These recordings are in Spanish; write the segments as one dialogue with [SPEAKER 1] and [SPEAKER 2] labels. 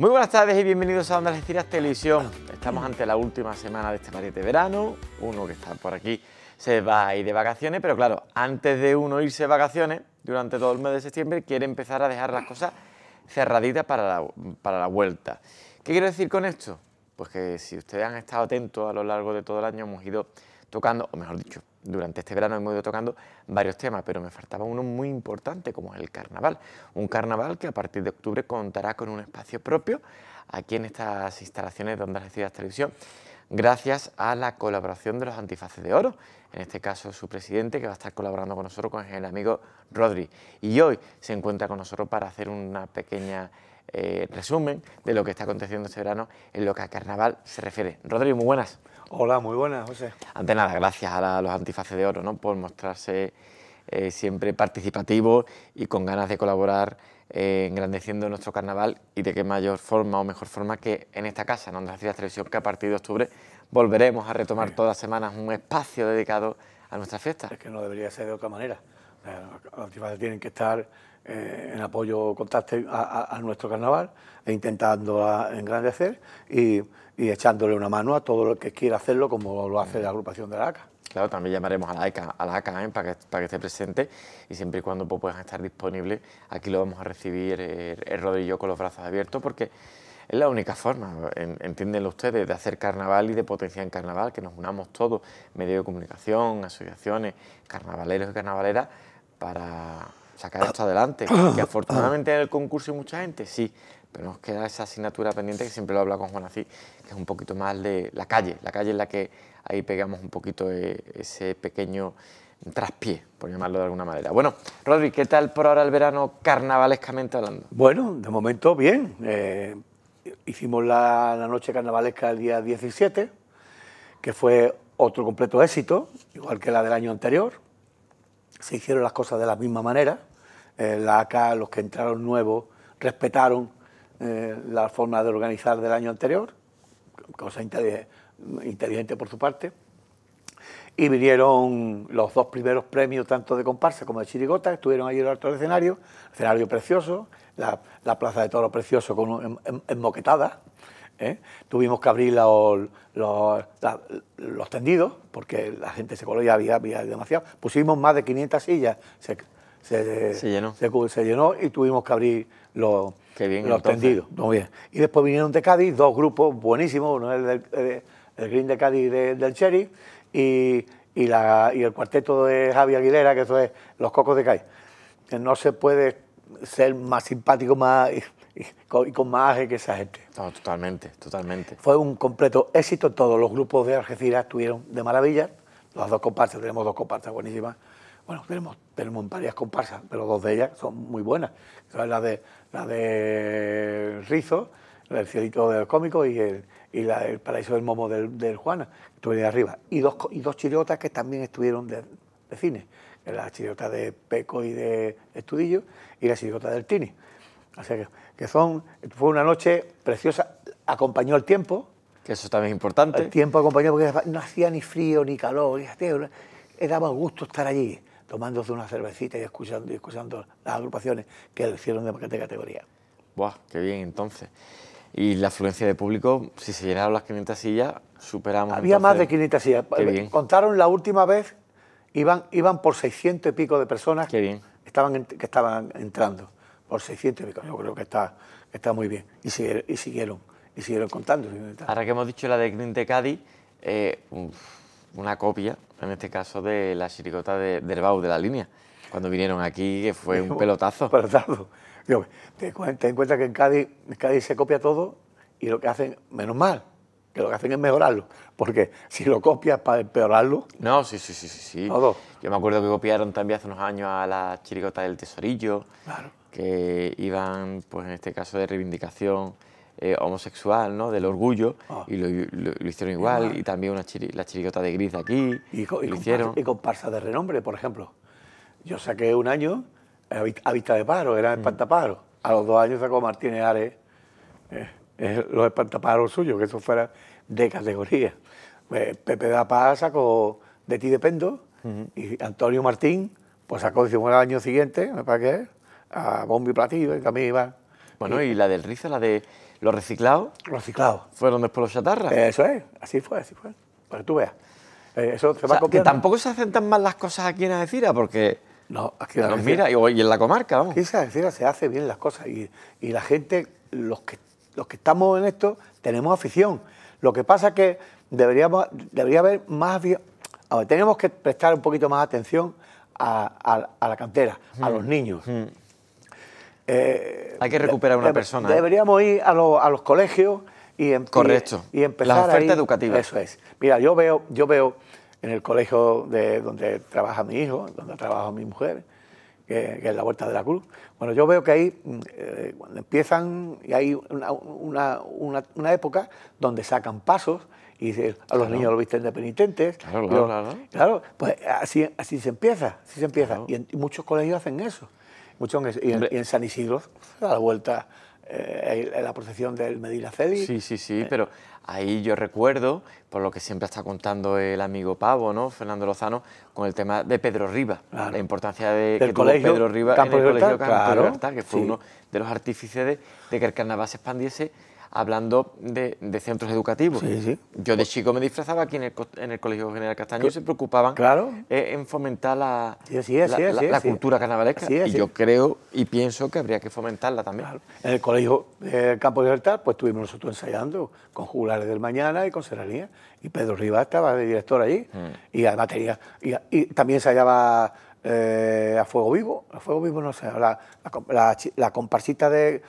[SPEAKER 1] Muy buenas tardes y bienvenidos a Onda Algeciras Televisión. Estamos ante la última semana de este pariente de verano. Uno que está por aquí se va a ir de vacaciones, pero claro, antes de uno irse de vacaciones, durante todo el mes de septiembre, quiere empezar a dejar las cosas cerraditas para la vuelta. ¿Qué quiero decir con esto? Pues que si ustedes han estado atentos a lo largo de todo el año, hemos ido tocando, o mejor dicho, durante este verano hemos ido tocando varios temas, pero me faltaba uno muy importante como es el carnaval. Un carnaval que a partir de octubre contará con un espacio propio aquí en estas instalaciones donde Ondas esta Televisión, gracias a la colaboración de los antifaces de oro, en este caso su presidente que va a estar colaborando con nosotros con el amigo Rodri. Y hoy se encuentra con nosotros para hacer una pequeña eh, resumen de lo que está aconteciendo este verano en lo que a carnaval se refiere. Rodrigo, muy buenas. Hola, muy buenas, José. Antes nada, gracias a, los antifaces de oro ¿no? por mostrarse eh, siempre participativos y con ganas de colaborar eh, engrandeciendo nuestro carnaval y de qué mayor forma o mejor forma que en esta casa, en ¿no? tres Televisión, que a partir de octubre volveremos a retomar todas las semanas
[SPEAKER 2] un espacio dedicado a nuestra fiesta. Es que no debería ser de otra manera. Los antifaces tienen que estar eh, en apoyo contacte a, a, nuestro carnaval e intentando ah, engrandecer y, echándole una mano a todo lo que quiera hacerlo como lo hace la agrupación de la ACA. Claro,
[SPEAKER 1] también llamaremos a la ACA, a la ACA ¿eh? para, que, para que esté presente y siempre y cuando pues, puedan estar disponibles, aquí lo vamos a recibir eh, el, y Rodillo con los brazos abiertos porque es la única forma, entienden ustedes, de hacer carnaval y de potenciar en carnaval, que nos unamos todos, medios de comunicación, asociaciones, carnavaleros y carnavaleras, para sacar esto adelante. Que afortunadamente en el concurso hay mucha gente, sí, pero nos queda esa asignatura pendiente que siempre lo habla con Juan así, que es un poquito más de la calle, la calle en la que ahí pegamos un poquito eh, ese pequeño traspié, por llamarlo de alguna manera. Bueno, Rodri, ¿qué tal
[SPEAKER 2] por ahora el verano carnavalescamente hablando? Bueno, de momento bien. Eh, hicimos la, noche carnavalesca el día 17, que fue otro completo éxito, igual que la del año anterior. Se hicieron las cosas de la misma manera. Eh, la ACA, los que entraron nuevos, respetaron eh, la forma de organizar del año anterior, cosa inteligente, por su parte, y vinieron los dos primeros premios, tanto de comparsa como de chirigota, estuvieron allí en el alto escenario, escenario precioso, la, plaza de toro precioso con em, em, enmoquetada. ¿eh? Tuvimos que abrir los, tendidos, porque la gente se coló y había, había demasiado. Pusimos más de 500 sillas, se, se, llenó. y tuvimos que abrir los, los tendidos. Muy bien. Y después vinieron de Cádiz dos grupos buenísimos, uno el, Green de Cádiz del Cherry y, y, el cuarteto de Javi Aguilera, que eso es Los Cocos de Cádiz. no se puede ser más simpático más y, con, más aje que esa gente. totalmente, totalmente. Fue un completo éxito, todos los grupos de Algeciras estuvieron de maravilla, los dos comparsas, tenemos dos comparsas buenísimas, bueno, tenemos, varias comparsas, pero dos de ellas son muy buenas. La de, la de Rizo, el cielito del cómico y el, y paraíso del momo del, Juana, que estuve de arriba. Y dos, y dos chiriotas que también estuvieron de, de cine, la chiriota de Peco y de Estudillo y la chiriota del Tini. O sea que, son, fue una noche preciosa, acompañó el tiempo. Que eso también es importante. El tiempo acompañó porque no hacía ni frío ni calor, era, daba gusto estar allí tomándose una cervecita y escuchando, escuchando las agrupaciones que le hicieron de categoría.
[SPEAKER 1] Buah, qué bien entonces. Y la afluencia de público, si se llenaron las 500 sillas, superamos. Había más de
[SPEAKER 2] 500 sillas. Contaron la última vez, iban, iban por 600 y pico de personas qué bien. Que, estaban, que estaban entrando. Por 600 y pico. Yo creo que está, está muy bien. Y siguieron, y siguieron, contando.
[SPEAKER 1] Ahora que hemos dicho la de, de Cádiz, eh, una copia, en este caso, de la chiricota del Bau, de la línea, cuando vinieron aquí, que fue un
[SPEAKER 2] pelotazo. Pelotazo. Te, te cuenta que en Cádiz, se copia todo y lo que hacen, menos mal, que lo que hacen es mejorarlo, porque si lo copias para
[SPEAKER 1] empeorarlo... No, sí, sí, sí, sí. sí. Todo. Yo me acuerdo que copiaron también hace unos años a la chiricotas del Tesorillo, que iban, pues en este caso, de reivindicación eh, homosexual, ¿no? Del orgullo, ah. y lo, hicieron igual, y también una la chirigota de gris de aquí,
[SPEAKER 2] y, lo hicieron. Comparsa, de renombre, por ejemplo. Yo saqué un año eh, a vista de paro, era mm. espantaparo. A los dos años sacó Martínez Ares eh, los espantaparos suyos, que eso fuera de categoría. Pepe da Paz sacó De ti dependo, y Antonio Martín, pues sacó, dice el año siguiente, me qué a Bombi Platillo, y también iba.
[SPEAKER 1] Bueno, y, y la del Rizo, la de los reciclados. Los reciclados. Fueron después los chatarras. Eso es, así fue, así fue. Para que tú veas. Eh,
[SPEAKER 2] eso se que tampoco se hacen tan mal las cosas aquí en Adecira... porque. No, aquí en mira, y, en la comarca, vamos. se hace bien las cosas y, la gente, los que, los que estamos en esto, tenemos afición. Lo que pasa es que deberíamos, debería haber más ver, tenemos que prestar un poquito más atención a, la cantera, a los niños. Eh, hay que recuperar a una persona. ¿eh? Deberíamos ir a, los colegios y, Correcto. y, empezar. La oferta educativa. Eso es. Mira, yo veo, yo veo en el colegio de, donde trabaja mi hijo, donde trabaja mi mujer, que, es la Vuelta de la Cruz. Bueno, yo veo que ahí mm, eh, empiezan y hay una, época donde sacan pasos y a los niños los visten de penitentes. Claro, claro, claro. claro. pues así, así se empieza, así se empieza. y muchos colegios hacen eso mucho en, San Isidro, a la vuelta, eh, en la procesión del Celi. Sí,
[SPEAKER 1] sí, sí, eh. pero ahí yo recuerdo, por lo que siempre está contando el amigo Pavo, ¿no? Fernando Lozano, con el tema de Pedro Rivas, la importancia de Del que colegio, Pedro Rivas el Colegio Campo que fue uno de los artífices de, de, que el carnaval se expandiese hablando de, centros educativos. Sí, sí. Yo de pues chico me disfrazaba aquí en el, Colegio General Castaño y se preocupaban claro. Eh, en fomentar la, cultura carnavalesca. y yo
[SPEAKER 2] creo y pienso que habría que fomentarla también. En el Colegio de eh, Campo de Libertad, pues estuvimos nosotros ensayando con Jugulares del Mañana y con Serranía. Y Pedro Rivas estaba de director allí. Mm. Y además tenía. Y, también ensayaba. Eh, a fuego vivo, a fuego vivo no sé, la, la, comparsita de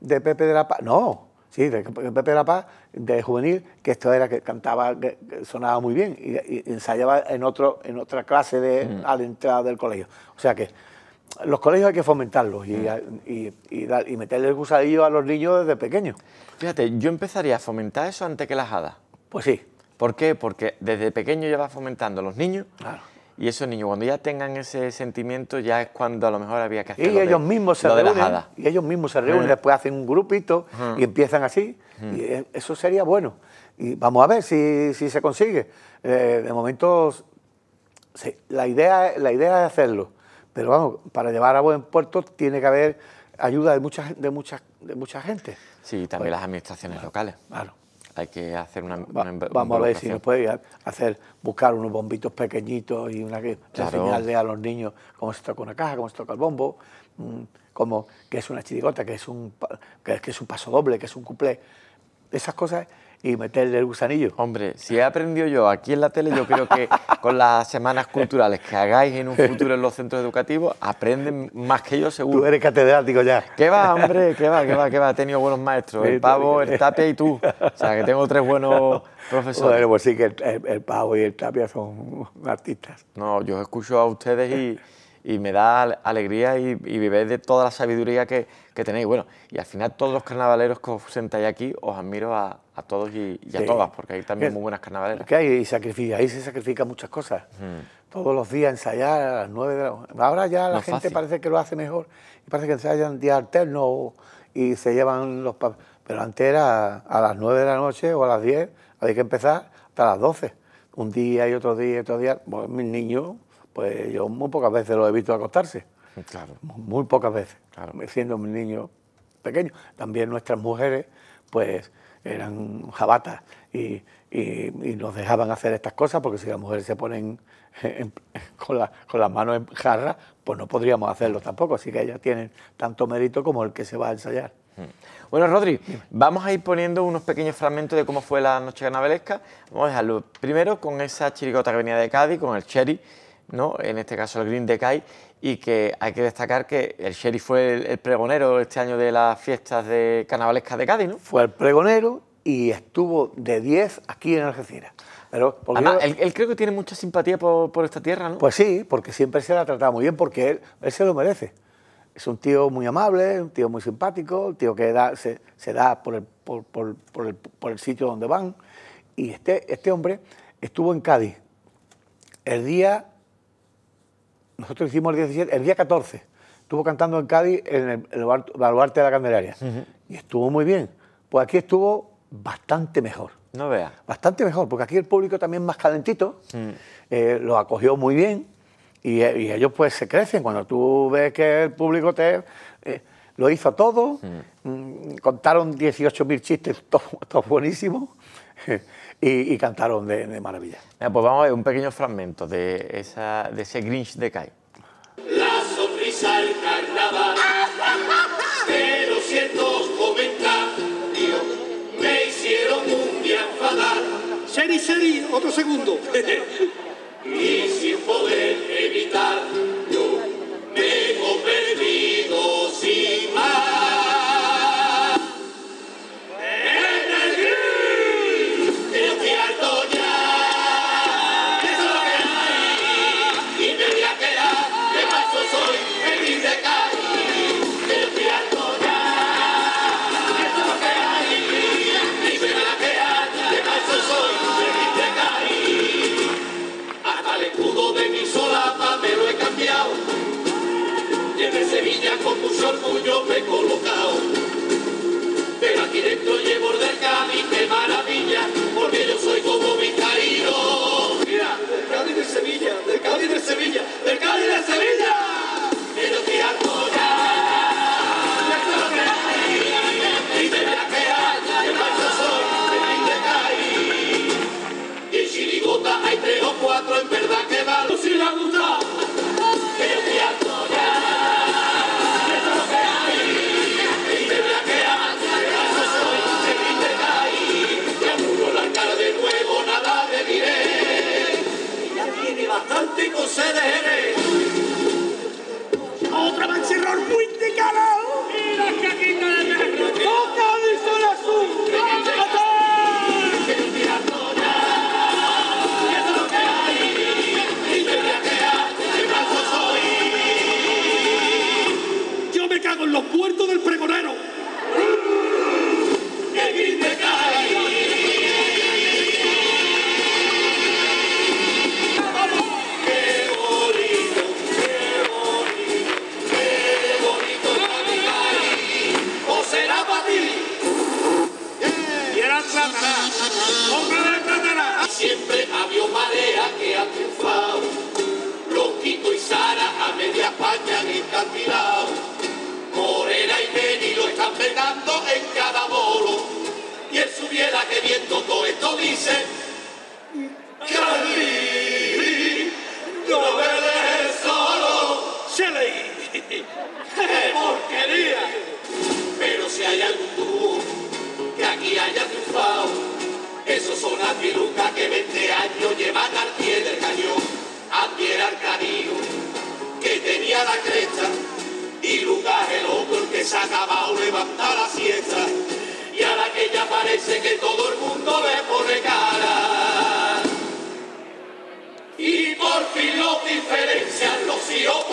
[SPEAKER 2] de Pepe de la Paz, no, sí, de Pepe de la Paz, de juvenil, que esto era que cantaba, sonaba muy bien y, ensayaba en, otro, en otra clase de, mm. a la entrada del colegio. O sea que los colegios hay que fomentarlos y, mm. y, meterle el gusadillo a los niños desde pequeños.
[SPEAKER 1] Fíjate, yo empezaría a fomentar eso antes que las hadas. Pues sí. ¿Por qué? Porque desde pequeño ya va fomentando los niños y esos niños, cuando ya tengan ese sentimiento, ya es cuando a lo mejor había que hacer. Y ellos de, mismos se
[SPEAKER 2] Y ellos mismos se reúnen, después hacen un grupito y empiezan así. y eh, eso sería bueno. Y vamos a ver si, si se consigue. Eh, de momento, la, idea, la idea es hacerlo. Pero vamos, para llevar a buen puerto tiene que haber ayuda de mucha, de mucha, de mucha gente. Sí, también pues, las
[SPEAKER 1] administraciones locales. Claro hay que hacer una, Vamos a ver si nos
[SPEAKER 2] puede hacer, buscar unos bombitos pequeñitos y una que enseñarle a los niños cómo se toca una caja, cómo se toca el bombo, mm, cómo, qué es una chirigota, que es un, qué es, qué es un paso doble, qué es un cuplé. Esas cosas y meterle el gusanillo. Hombre, si he aprendido yo aquí en la tele, yo
[SPEAKER 1] creo que con las semanas culturales que hagáis en un futuro en los centros educativos, aprenden
[SPEAKER 2] más que yo seguro. Tú eres catedrático ya. ¿Qué va, hombre?
[SPEAKER 1] ¿Qué va, qué va, qué va? He tenido buenos maestros, el pavo, el tapia y tú.
[SPEAKER 2] O sea, que tengo tres buenos profesores. Bueno, pues sí que el, pavo y el tapia son artistas.
[SPEAKER 1] No, yo escucho a ustedes y y me da alegría y, y de toda la sabiduría que, tenéis. Bueno, y al final todos los carnavaleros que os sentáis aquí, os admiro a, todos y, a todas, porque hay también muy buenas carnavaleras. Que hay, y ahí se
[SPEAKER 2] sacrifican muchas cosas. Mm. Todos los días ensayar a las nueve de la Ahora ya la gente parece que lo hace mejor, y parece que ensayan día alterno y se llevan los papeles. Pero antes era a las 9 de la noche o a las 10, había que empezar hasta las 12. Un día y otro día y otro día. Bueno, mis niños pues yo muy pocas veces lo he visto acostarse. Claro. Muy pocas veces, claro. siendo un niño pequeño. También nuestras mujeres, pues eran jabatas y, nos dejaban hacer estas cosas porque si las mujeres se ponen con, las manos en jarra, pues no podríamos hacerlo tampoco. Así que ellas tienen tanto mérito como el que se va a ensayar. Mm. Bueno, Rodri, vamos
[SPEAKER 1] a ir poniendo unos pequeños fragmentos de cómo fue la noche carnavalesca. Vamos a dejarlo primero con esa chirigota que venía de Cádiz, con el Cherry, ¿no? en este caso el Green Decay, y que hay que destacar que el sheriff fue el, pregonero este año de las fiestas de carnavalesca de Cádiz, ¿no?
[SPEAKER 2] Fue el pregonero y estuvo de 10 aquí en Algeciras. Pero él, creo que tiene mucha simpatía por, esta tierra, ¿no? Pues sí, porque siempre se la ha tratado muy bien, porque él, se lo merece. Es un tío muy amable, un tío muy simpático, un tío que se, da por el, el, sitio donde van. Y este, este hombre estuvo en Cádiz el día nosotros hicimos el 17, el día 14. Estuvo cantando en Cádiz, en el, el baluarte de la Candelaria. Y estuvo muy bien. Pues aquí estuvo bastante mejor. No veas. Bastante mejor, porque aquí el público también más calentito, mm. eh, ...lo acogió muy bien. Eh, y, ellos pues se crecen cuando tú ves que el público te... Eh, lo hizo todo, mm. Mm, contaron 18.000 chistes, todos todo buenísimos y, cantaron de, maravilla. pues vamos a
[SPEAKER 1] ver un pequeño fragmento de, ese Grinch de Kai.
[SPEAKER 3] La sonrisa al carnaval, pero ciertos comentarios me hicieron un día enfadar.
[SPEAKER 2] Seri, seri, otro segundo.
[SPEAKER 3] y sin poder evitar ¡Qué porquería! Pero si hay algún tú que aquí haya triunfado, esos son pilucas que 20 años llevan al pie del cañón, al pie del que tenía la cresta, y lugar el otro que se ha acabado levantar la siesta, y a la que ya parece que todo el mundo le pone cara. Y por fin los diferencian los hijos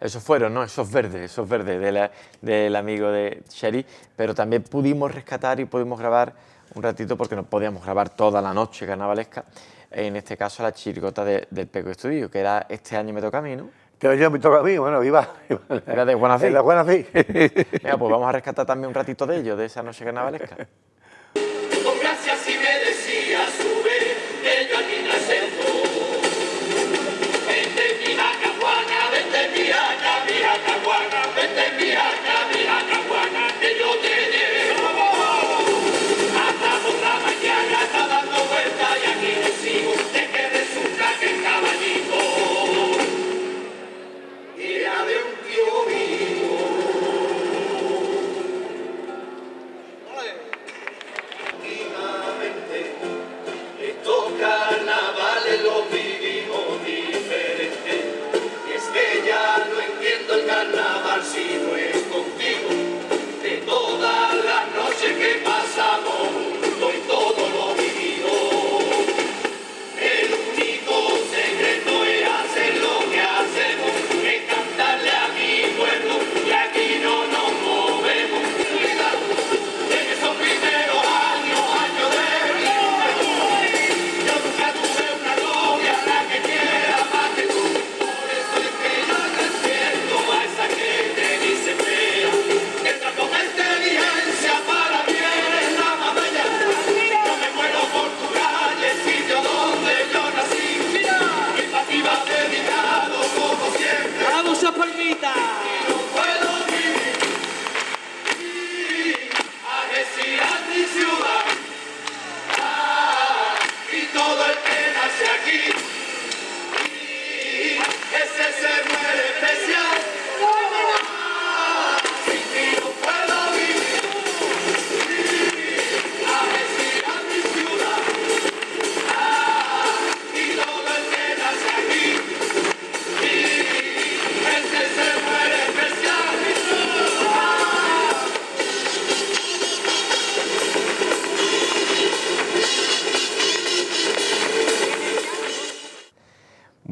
[SPEAKER 1] esos fueron, ¿no? Esos verdes, esos verdes del amigo de Sherry. Pero también pudimos rescatar y pudimos grabar un ratito porque no podíamos grabar toda la noche carnavalesca. En este caso, la chirigota del Peco Estudio, que era este año me toca a mí, ¿no?
[SPEAKER 2] Este Año me toca a mí, bueno, viva. Era de La De Buenafí.
[SPEAKER 1] Venga, pues vamos a rescatar también un ratito de ellos, de esa noche carnavalesca.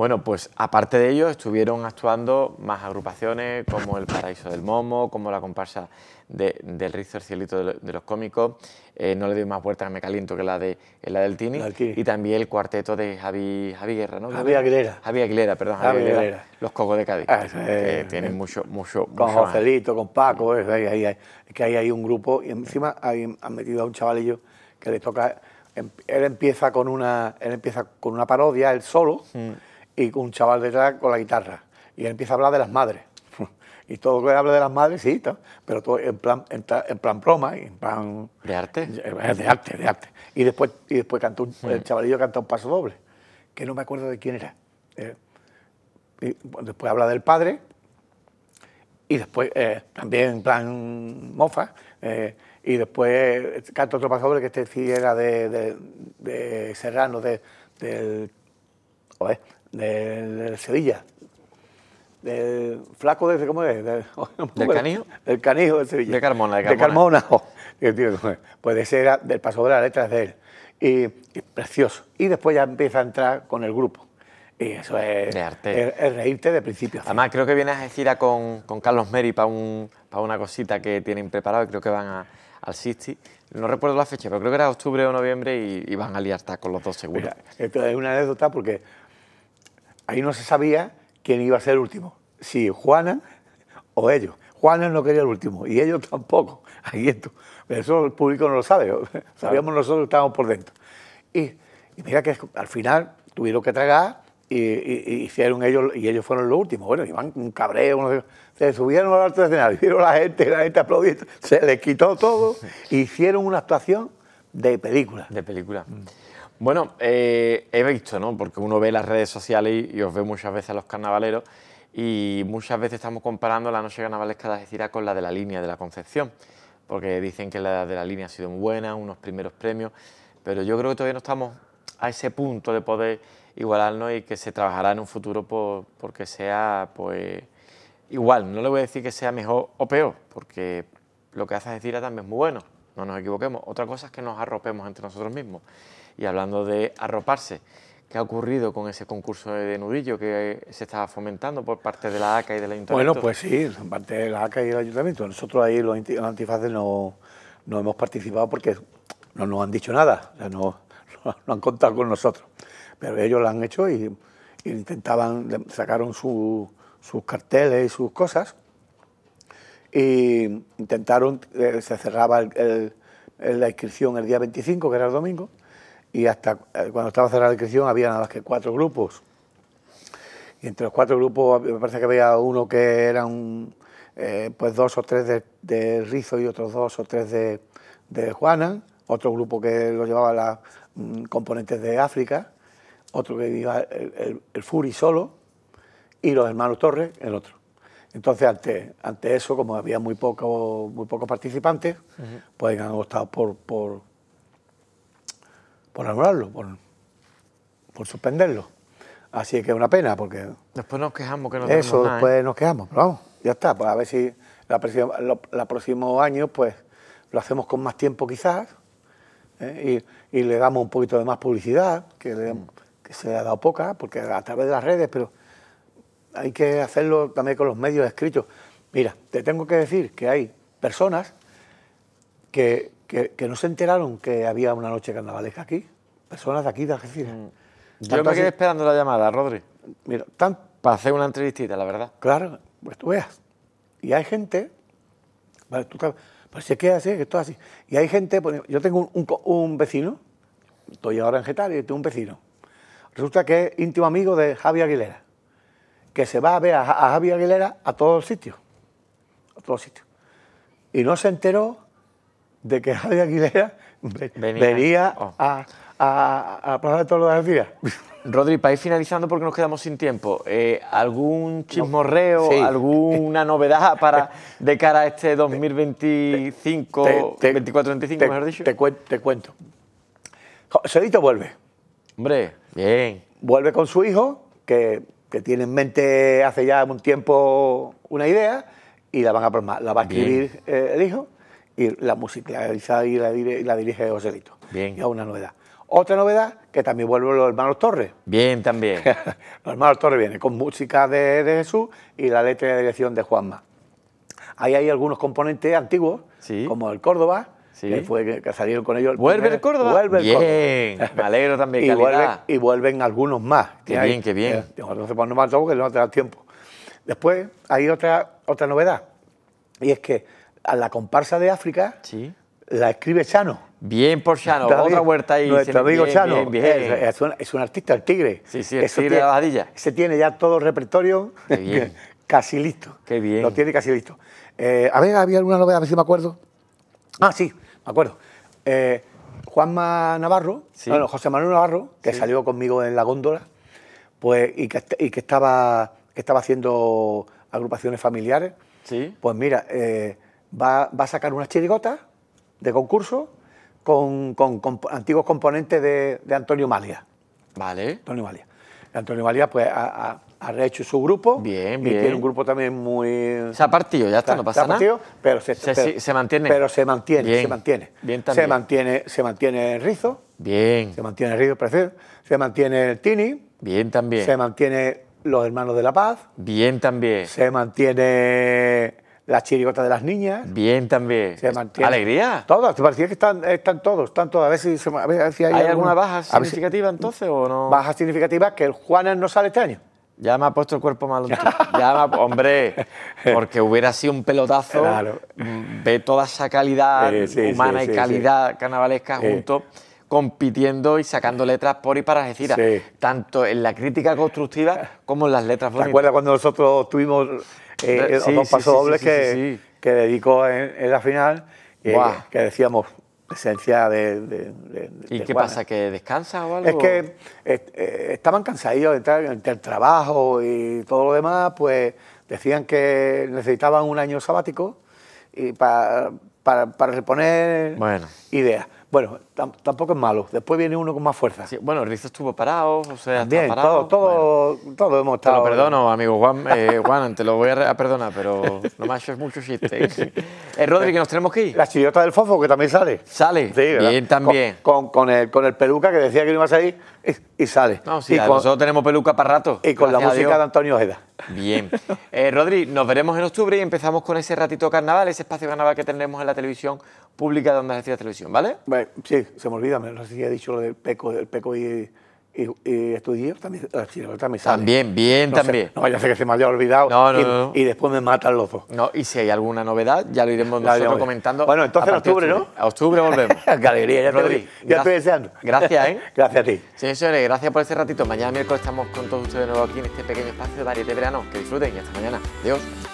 [SPEAKER 1] Bueno, pues aparte de ello estuvieron actuando más agrupaciones como El Paraíso del Momo, como la comparsa del Rizo, el Cielito de, los Cómicos, eh, No le doy más vueltas, me caliento que la, de, la del Tini, y también el cuarteto de Javi, Javi Guerra, ¿no? Javi Aguilera. Javi Aguilera, perdón, Javi, Los Cocos de Cádiz, ah, tienen mucho, mucho... Con José
[SPEAKER 2] con Paco, es, ahí, ahí, que hay ahí un grupo, y encima han metido a un chavalillo que le toca... Em, él empieza con una, él empieza con una parodia, él solo... Mm y un chaval detrás con la guitarra. Y él empieza a hablar de las madres. y todo lo que habla de las madres, sí, pero todo en plan, en, plan broma, y en plan... ¿De arte? Eh, de arte, de arte. Y después, y después cantó el chavalillo canta un paso doble, que no me acuerdo de quién era. Eh, y después habla del padre, y después eh, también en plan mofa, y después canta otro paso doble que este sí era de, de, Serrano, de, del del, Sevilla, del flaco de ese, ¿cómo es? ¿Del, ¿Del canijo? el canijo de Sevilla. De Carmona. De Carmona. pues ese era del paso de las letras de él. Y, precioso. Y después ya empieza a entrar con el grupo. Y eso es, de reírte de principio. Además,
[SPEAKER 1] creo que vienes a gira con, con Carlos Meri para un, ...para una cosita que tienen preparado y creo que van a, al Sisti. No recuerdo la fecha, pero creo que era octubre o noviembre y, van a liarte con los dos seguros.
[SPEAKER 2] esto es una anécdota porque ahí no se sabía quién iba a ser el último, si Juana o ellos. Juana no quería el último y ellos tampoco. Ahí esto. Eso el público no lo sabe, sabíamos nosotros que estábamos por dentro. Y, mira que al final tuvieron que tragar y, hicieron ellos, y ellos fueron los últimos. Bueno, iban un cabreo, se subieron al de escenario, vieron la gente, la gente aplaudiendo, se les quitó todo, hicieron una actuación de película. De película. Mm. Bueno,
[SPEAKER 1] eh, he visto, ¿no? Porque uno ve las redes sociales y, os ve muchas veces a los carnavaleros y muchas veces estamos comparando la noche carnavalesca de Algeciras con la de la línea de la Concepción, porque dicen que la de la línea ha sido muy buena, unos primeros premios, pero yo creo que todavía no estamos a ese punto de poder igualarnos y que se trabajará en un futuro porque sea, pues, igual. No le voy a decir que sea mejor o peor, porque lo que hace Algeciras también es muy bueno, no nos equivoquemos. Otra cosa es que nos arropemos entre nosotros mismos. Y hablando de arroparse, ¿qué ha ocurrido con ese concurso de nudillo que se estaba fomentando por parte de la ACA y del Ayuntamiento? Bueno, pues sí, por
[SPEAKER 2] parte de la ACA y del Ayuntamiento. Nosotros ahí los antifaces no, hemos participado porque no nos han dicho nada, no, no, han contado con nosotros. Pero ellos lo han hecho y, intentaban, sacaron sus carteles y sus cosas y intentaron, eh, se cerraba el, la inscripción el día 25, que era el domingo, y hasta eh, cuando estaba cerrada la inscripción había nada más que cuatro grupos. Y entre los cuatro grupos me parece que había uno que eran eh, pues dos o tres de, Rizo y otros dos o tres de, de Juana, otro grupo que lo llevaba las mm, componentes de África, otro que iba el, el, solo y los hermanos Torres el otro. Entonces, ante, ante eso, como había muy, poco, muy pocos participantes, pues han optado por por anularlo, por, por suspenderlo. Así que es una pena porque...
[SPEAKER 1] Después nos quejamos que no tenemos Eso, ¿eh? después
[SPEAKER 2] nos quejamos, pero vamos, ya está. Pues a ver si la, próximos años próximo año pues lo hacemos con más tiempo quizás ¿eh? y, le damos un poquito de más publicidad, que, mm. que se le ha dado poca, porque a través de las redes, pero hay que hacerlo también con los medios escritos. Mira, te tengo que decir que hay personas que que, no se enteraron que había una noche carnavalesca aquí. Personas de aquí, de Argentina mm. Yo me quedé
[SPEAKER 1] esperando la llamada, Rodri. Mira, tan, para hacer una entrevistita, la verdad. Claro,
[SPEAKER 2] pues tú veas. Y hay gente, vale, tú pues se queda así, que todo así. Y hay gente, pues, yo tengo un, vecino, estoy ahora en Getaria y tengo un vecino. Resulta que es íntimo amigo de Javi Aguilera, que se va a ver a, a Javi Aguilera a todos los sitios. A todos los sitios. Y no se enteró de que Javier Aguilera venía, oh. a, a, a todos
[SPEAKER 1] los días. Rodri, para ir finalizando porque nos quedamos sin tiempo, eh, ¿algún chismorreo, alguna novedad para de cara a este 2025,
[SPEAKER 2] 24-25, mejor dicho? Te, cuento. Sedito vuelve. Hombre, bien. Vuelve con su hijo, que, que, tiene en mente hace ya un tiempo una idea, y la van a La va a escribir eh, el hijo y la música y la, dirige, José dirige Bien. Y es una novedad. Otra novedad, que también vuelven los hermanos Torres. Bien, también. los hermanos Torres vienen con música de, Jesús y la letra de dirección de Juanma. Ahí hay algunos componentes antiguos, como el Córdoba, que, fue, que salieron con ellos. El ¿Vuelve el Córdoba? bien, Córdoba. también. y, vuelven, y vuelven algunos más. Qué bien, qué bien. Eh, no se ponen más que no te da tiempo. Después hay otra, otra novedad, y es que a la comparsa de África sí. la escribe Chano.
[SPEAKER 1] Bien por Chano, otra ahí. Nuestro amigo Chano es,
[SPEAKER 2] un, artista, el tigre. Sí, sí, Se tiene ya todo el repertorio casi listo. Qué bien. Lo tiene casi listo. Eh, a ver, había alguna novedad, a ver si me acuerdo. Ah, sí, me acuerdo. Eh, Juanma Navarro, sí. José Manuel Navarro, que salió conmigo en la góndola, pues, y que, estaba, que estaba haciendo agrupaciones familiares. Sí. Pues mira, eh, va, a sacar unas chirigotas de concurso con, antiguos componentes de, Antonio Malia. Vale. Antonio Malia. Antonio Malia pues, ha, rehecho su grupo. Bien, y tiene un grupo también muy... Se ha partido, ya está, no pasa nada. Partido, pero, se, mantiene. Pero se mantiene, se mantiene. Bien también. Se mantiene, se rizo. Bien. Se mantiene el rizo, parece. Se mantiene el tini.
[SPEAKER 1] Bien también. Se
[SPEAKER 2] mantiene los hermanos de la paz.
[SPEAKER 1] Bien también.
[SPEAKER 2] Se mantiene la chirigota de las niñas. Bien también. ¿Alegría? Todas, te parecía que están, están todos, están A ver hay, alguna, baja significativa entonces o no. bajas significativas que el Juanes no sale este año. Ya me ha puesto el cuerpo malo.
[SPEAKER 1] ya hombre, porque hubiera sido un pelotazo. Claro. Ve toda esa calidad humana y calidad carnavalesca junto compitiendo y sacando letras por y para decir tanto en la crítica constructiva como en las letras bonitas. ¿Te acuerdas
[SPEAKER 2] cuando nosotros tuvimos eh, dos eh, eh, pasos dobles que, que, dedicó en, la final, que decíamos esencia de... ¿Y qué pasa? ¿Que descansa o algo? Es que eh, estaban cansadillos entre el trabajo y todo lo demás, pues decían que necesitaban un año sabático y para, reponer ideas. Bueno, tampoco es malo. Después viene uno con más fuerza. Sí, bueno, Rizo estuvo parado, o sea, parado. Todo, hemos estado... Te lo perdono,
[SPEAKER 1] amigo Juan, eh, Juan, te lo
[SPEAKER 2] voy a, ah, perdonar, pero no me
[SPEAKER 1] haces mucho chiste.
[SPEAKER 2] eh, Rodri, que nos tenemos que ir. La chillota del fofo, que también sale. Sale, bien también. Con, el, peluca que decía que no iba a salir y, sale. nosotros tenemos peluca para rato. Y con la música de Antonio Ojeda. Bien.
[SPEAKER 1] Eh, Rodri, nos veremos en octubre y empezamos con ese ratito carnaval, ese espacio carnaval que tendremos en la televisión pública
[SPEAKER 2] de Onda de Televisión, ¿vale? Bueno, sí, se me olvida, no sé si he dicho lo del PECO, del PECO y, y, estudiar, también, también, también bien, también. no, ya sé que se me haya olvidado no, no, y, no. y, después me matan los dos. No, y si hay alguna novedad, ya lo iremos nosotros comentando. Bueno, entonces en octubre, ¿no?
[SPEAKER 1] A octubre volvemos. Qué alegría, ya, Rodri, ya estoy deseando. Gracias, ¿eh? gracias a ti. Sí, señores, gracias por este ratito. Mañana miércoles estamos con todos ustedes de nuevo aquí en este pequeño espacio de de Verano. Que disfruten y hasta mañana. Adiós.